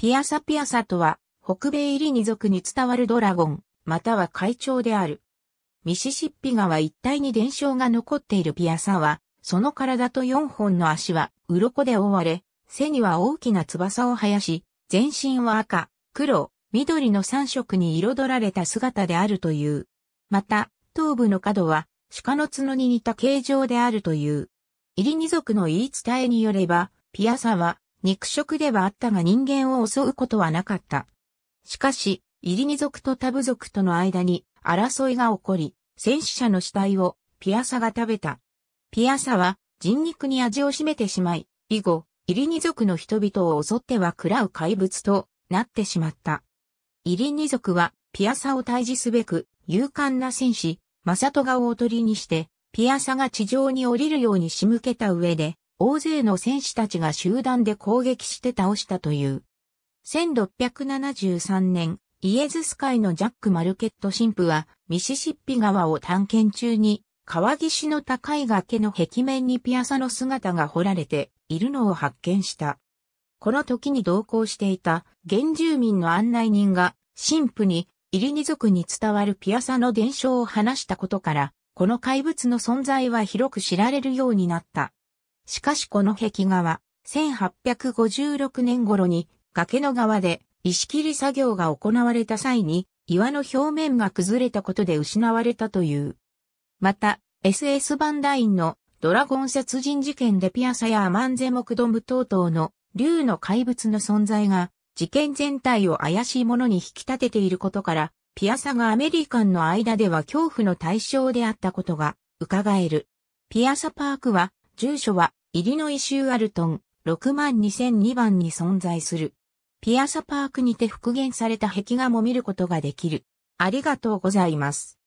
ピアサピアサとは、北米イリニ族に伝わるドラゴン、または会長である。ミシシッピ川一帯に伝承が残っているピアサは、その体と四本の足は鱗で覆われ、背には大きな翼を生やし、全身は赤、黒、緑の三色に彩られた姿であるという。また、頭部の角は鹿の角に似た形状であるという。イリニ族の言い伝えによれば、ピアサは肉食ではあったが人間を襲うことはなかった。しかし、イリニ族とタブ族との間に争いが起こり、戦死者の死体をピアサが食べた。ピアサは人肉に味を占めてしまい、以後、イリニ族の人々を襲っては喰らう怪物となってしまった。イリニ族はピアサを退治すべく、勇敢な戦士、マサトガをおとりにして、ピアサが地上に降りるように仕向けた上で、大勢の戦士たちが集団で攻撃して倒したという。1673年、イエズス会のジャック・マルケット神父は、ミシシッピ川を探検中に、川岸の高い崖の壁面にピアサの姿が彫られているのを発見した。この時に同行していた原住民の案内人が神父にイリニ族に伝わるピアサの伝承を話したことから、この怪物の存在は広く知られるようになった。しかしこの壁画は、1856年頃に崖の側で石切り作業が行われた際に岩の表面が崩れたことで失われたという。また、SS バンダインのドラゴン殺人事件でピアサやアマンゼモクドム等々の竜の怪物の存在が事件全体を怪しいものに引き立てていることから、ピアサがアメリカンの間では恐怖の対象であったことが伺える。ピアサパークは、住所はイリノイ州アルトン62002番に存在する。ピアサパークにて復元された壁画も見ることができる。ありがとうございます。